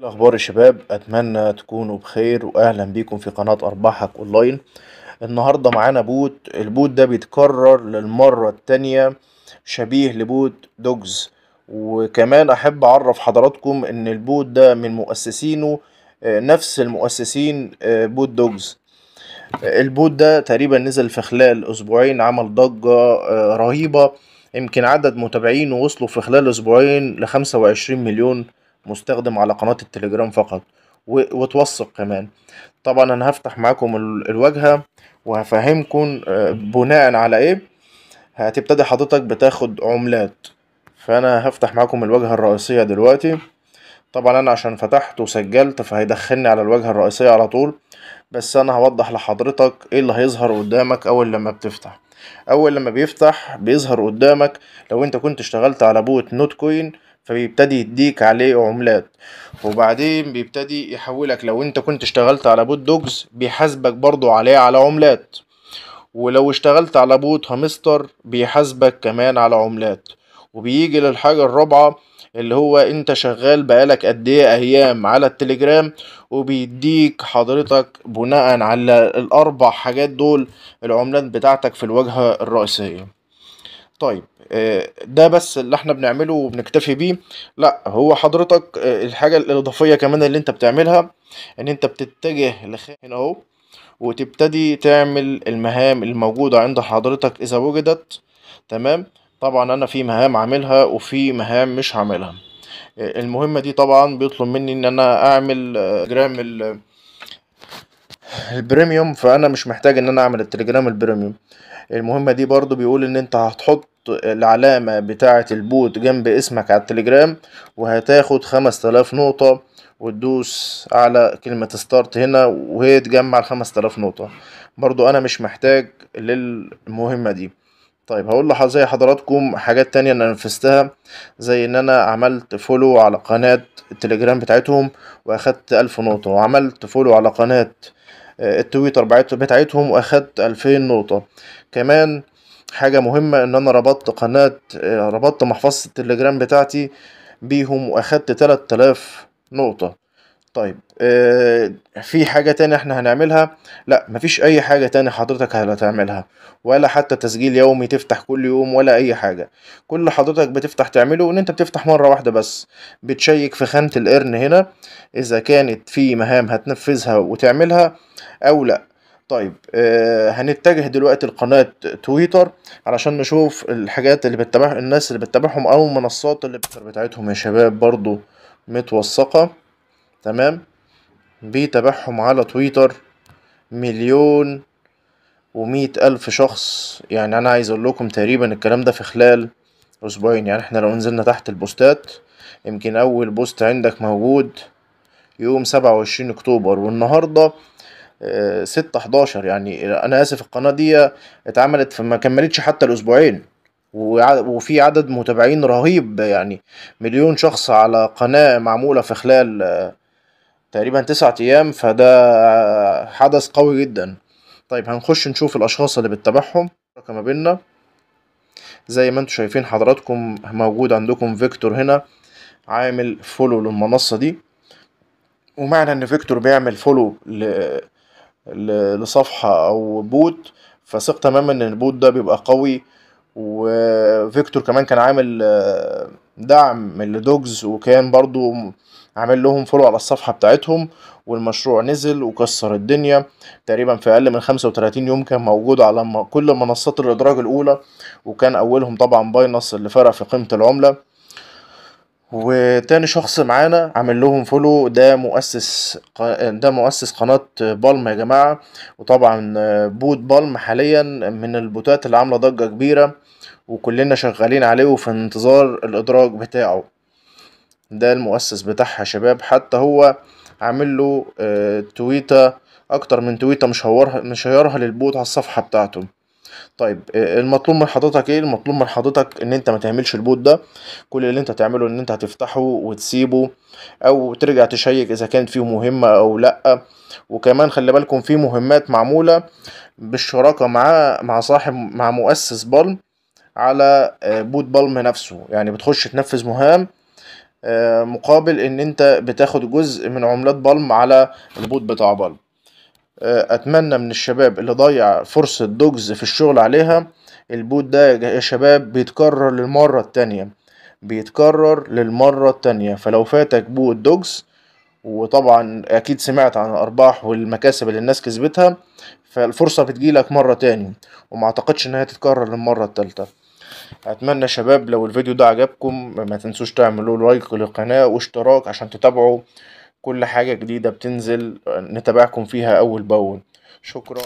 الاخبار يا شباب اتمنى تكونوا بخير واهلا بيكم في قناه ارباحك اونلاين النهارده معانا بوت البوت ده بيتكرر للمره الثانيه شبيه لبوت دوجز وكمان احب اعرف حضراتكم ان البوت ده من مؤسسينه آه، نفس المؤسسين آه، بوت دوجز البوت ده تقريبا نزل في خلال اسبوعين عمل ضجه آه، رهيبه يمكن عدد متابعينه وصلوا في خلال اسبوعين ل 25 مليون مستخدم على قناة التليجرام فقط وتوثق كمان طبعا انا هفتح معاكم الواجهة وهفهمكم آه، بناء على ايه هتبتدي حضرتك بتاخد عملات فانا هفتح معاكم الواجهة الرئيسية دلوقتي طبعا انا عشان فتحت وسجلت فهيدخلني على الواجهة الرئيسية على طول بس انا هوضح لحضرتك ايه اللي هيظهر قدامك اول لما بتفتح اول لما بيفتح بيظهر قدامك لو انت كنت اشتغلت على بوت نوت كوين فبيبتدي يديك عليه عملات وبعدين بيبتدي يحولك لو انت كنت اشتغلت على بوت دوجز بيحاسبك برضو عليه على عملات ولو اشتغلت على بوت هامستر بيحاسبك كمان على عملات وبيجي للحاجة الرابعة اللي هو انت شغال بقالك قد ايه ايام على التليجرام وبيديك حضرتك بناء على الاربع حاجات دول العملات بتاعتك في الواجهة الرئيسية طيب آه، ده بس اللي احنا بنعمله وبنكتفي بيه لا هو حضرتك آه، الحاجة الإضافية كمان اللي انت بتعملها ان انت بتتجه لخان اهو وتبتدي تعمل المهام الموجودة عند حضرتك إذا وجدت تمام طبعا أنا في مهام عاملها وفي مهام مش عاملها آه، المهمة دي طبعا بيطلب مني إن أنا أعمل جرام البريميوم فانا مش محتاج ان انا اعمل التليجرام البريميوم المهمة دي برضو بيقول ان انت هتحط العلامة بتاعة البوت جنب اسمك على التليجرام وهتاخد خمس تلاف نقطة وتدوس على كلمة ستارت هنا وهي تجمع الخمس تلاف نقطة برضو انا مش محتاج للمهمة دي طيب هقول لحظية حضراتكم حاجات تانية انا نفذتها زي ان انا عملت فولو على قناة التليجرام بتاعتهم واخدت الف نقطة وعملت فولو على قناة التويتر بتاعتهم واخدت 2000 نقطه كمان حاجه مهمه ان انا ربطت قناه ربطت محفظه التليجرام بتاعتي بيهم واخدت 3000 نقطه طيب آه في حاجة تانية احنا هنعملها لا مفيش اي حاجة تانية حضرتك هتعملها ولا حتى تسجيل يومي تفتح كل يوم ولا اي حاجة كل حضرتك بتفتح تعمله ان انت بتفتح مرة واحدة بس بتشيك في خانة القرن هنا اذا كانت في مهام هتنفذها وتعملها او لا طيب آه، هنتجه دلوقتي لقناة تويتر علشان نشوف الحاجات اللي بتتبع الناس اللي بتتابعهم او المنصات اللي بتاعتهم يا شباب برضو متوثقة تمام بيتابعهم على تويتر مليون ومية ألف شخص يعني أنا عايز أقول لكم تقريبا الكلام ده في خلال أسبوعين يعني إحنا لو نزلنا تحت البوستات يمكن أول بوست عندك موجود يوم سبعة وعشرين أكتوبر والنهاردة ستة حداشر يعني انا اسف القناه دي اتعملت فما كملتش حتى الاسبوعين وفي عدد متابعين رهيب يعني مليون شخص على قناه معموله في خلال تقريبا تسعة ايام فده حدث قوي جدا طيب هنخش نشوف الاشخاص اللي بتتابعهم ما بينا زي ما انتم شايفين حضراتكم موجود عندكم فيكتور هنا عامل فولو للمنصه دي ومعنى ان فيكتور بيعمل فولو ل لصفحة او بوت فثق تماما ان البوت ده بيبقى قوي وفيكتور كمان كان عامل آه، دعم لدوجز وكان برضو عامل لهم فولو على الصفحة بتاعتهم والمشروع نزل وكسر الدنيا تقريبا في أقل من 35 يوم كان موجود على كل منصات الإدراج الأولى وكان أولهم طبعا باينص اللي فرق في قيمة العملة وتاني شخص معانا عامل لهم فولو ده مؤسس ده مؤسس قناة بالم يا جماعة وطبعا بوت بالم حاليا من البوتات اللي عاملة ضجة كبيرة وكلنا شغالين عليه وفي انتظار الإدراج بتاعه ده المؤسس بتاعها شباب حتى هو عامل له آه، تويتة أكتر من تويتة مشهورها مشهيرها للبوت على الصفحة بتاعته طيب آه، المطلوب من حضرتك ايه المطلوب من حضرتك ان انت ما تعملش البوت ده كل اللي انت هتعمله ان انت هتفتحه وتسيبه او ترجع تشيك اذا كانت فيه مهمة او لا وكمان خلي بالكم في مهمات معمولة بالشراكة مع مع صاحب مع مؤسس بالم على آه، بوت بالم نفسه يعني بتخش تنفذ مهام آه، مقابل ان انت بتاخد جزء من عملات بالم على البوت بتاع بالم آه، اتمنى من الشباب اللي ضيع فرصة دوجز في الشغل عليها البوت ده يا شباب بيتكرر للمرة التانية بيتكرر للمرة التانية فلو فاتك بوت دوجز وطبعا اكيد سمعت عن الارباح والمكاسب اللي الناس كسبتها فالفرصة بتجيلك مرة تاني وما اعتقدش انها تتكرر للمرة التالتة اتمنى شباب لو الفيديو ده عجبكم ما تنسوش تعملوا لايك للقناة واشتراك عشان تتابعوا كل حاجة جديدة بتنزل نتابعكم فيها أول بأول شكرا